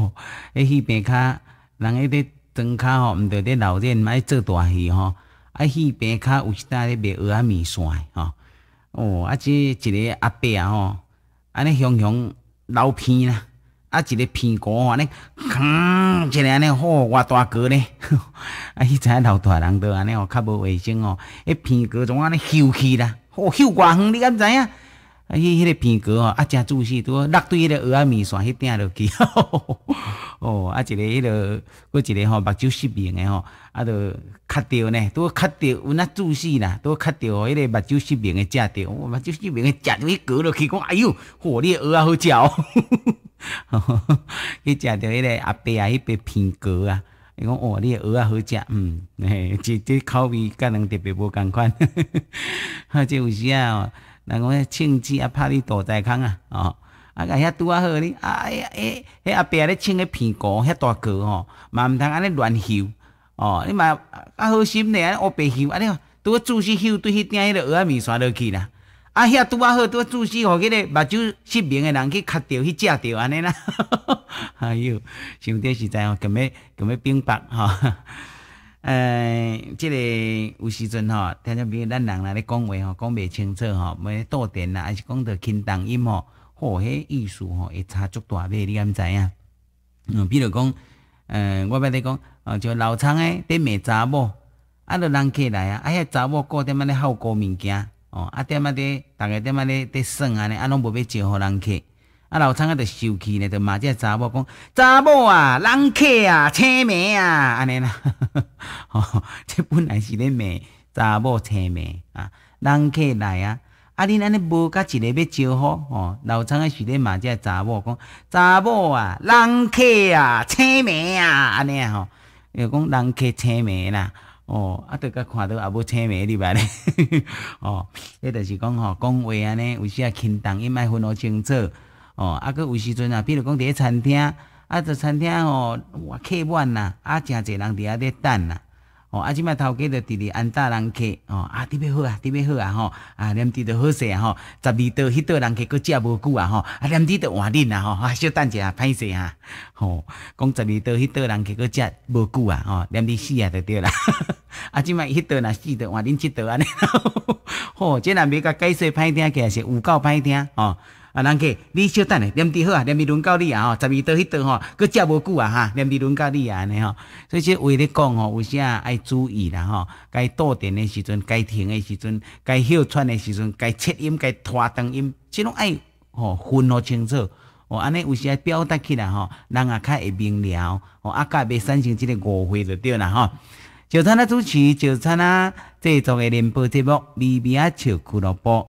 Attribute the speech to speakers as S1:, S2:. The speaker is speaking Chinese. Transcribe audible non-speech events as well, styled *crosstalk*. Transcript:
S1: 吼，迄戏边卡，人迄个当卡吼，毋着咧，老毋爱做大戏吼，啊，戏边卡有时带咧卖蚵仔面线吼，哦，啊，即一个阿伯吼，安尼雄雄老鼻啦，啊，一个鼻哥安尼，哼，一个安尼吼，我大哥咧，*laughs* 啊，迄前老大人都安尼吼，较无卫生吼，迄鼻哥总安尼嗅气啦，哦，嗅偌远，你敢知影？啊，迄迄个苹果哦，啊，诚注拄好，落对迄个鹅仔面线迄顶落去 *laughs* 哦，啊，一个迄个，过一个吼，目睭失明诶吼，啊，都卡掉呢，都卡掉有那注啦，拄都卡掉迄个目睭失明食吃掉，目睭失明诶食掉伊锅落去，讲哎呦，火烈鹅仔好食，哦，吼，*laughs* 去食掉迄个阿伯啊，迄个苹果啊，伊讲哦，你鹅啊好食，嗯，嘿，即即口味甲人特别无共款，*laughs* 哈哈，啊，这有时啊。人讲迄枪支啊拍你躲在空啊，哦，啊甲遐拄啊好哩，啊呀，哎，迄阿伯咧穿个皮裤，遐大个吼，嘛毋通安尼乱嗅，哦，你嘛啊好心咧，安乌白安尼你拄啊仔细嗅，对迄顶迄个蚵仔面刷落去啦，啊遐拄啊好，拄啊仔细，互迄个目睭失明诶人去吸掉去食掉安尼啦，*laughs* 哎哟，想着实在哦，咁要咁要变白吼。诶，即个有时阵吼，听讲比如咱人来咧讲话吼，讲袂清楚吼，没多点啦，还是讲着轻重音吼，或迄意思吼，会差足大码你敢知影？嗯，比如讲，嗯，我要咧讲，哦，就老厂诶，伫卖查某，啊，落人客来啊，啊，遐查某顾点么咧好高物件，哦，啊，点仔咧，逐个点仔咧伫算安尼，啊，拢无要招呼人客。啊，老苍啊，就生气呢，就骂这查某讲：“查某啊，人客啊，青梅啊，安尼啦。*laughs* ”哦，这本来是咧骂查某青梅啊，人客来啊，啊，恁安尼无甲一个要招呼哦。老苍啊，是咧骂这查某讲：“查某啊，人客啊，青梅啊，安尼啊。”哦，又讲人客青梅啦。哦，啊，就甲看到也无青梅哩吧咧，*laughs* 哦，迄著是讲吼，讲话安尼，有时些轻重，伊莫分罗清楚。哦，啊，佮有时阵啊，比如讲伫咧餐厅，啊，伫餐厅吼、哦，客满啦，啊，诚侪人伫啊咧等啦，哦，啊，即摆头家着伫直安搭人客，哦，啊，点咩好啊，点咩好啊，吼，啊，连滴都好势啊，吼，十二桌、迄桌人客佫食无久啊，吼，啊，连滴都换恁啦，吼，啊，小等者啊，歹势啊，吼，讲十二桌、迄桌人客佫食无久啊，吼，连滴死啊，着对啦，*laughs* 啊，即摆迄桌若死都换恁即桌安尼，*laughs* 吼，即若袂甲解释歹听，起来是有够歹听，吼。啊，人计你稍等咧，念伫好啊，念伫轮到你啊吼，十二到迄段吼，佫接无久啊哈，念伫轮到你啊安尼吼，所以说话咧讲吼，有时啊爱注意啦吼，该倒电的时阵，该停的时阵，该休喘的时阵，该切音，该拖长音，即拢爱吼分互清楚，哦安尼有时爱表达起来吼，人也较会明了，哦啊较袂产生即个误会就对啦吼。就差那主持，就差那制作的联播节目咪咪啊笑俱乐部。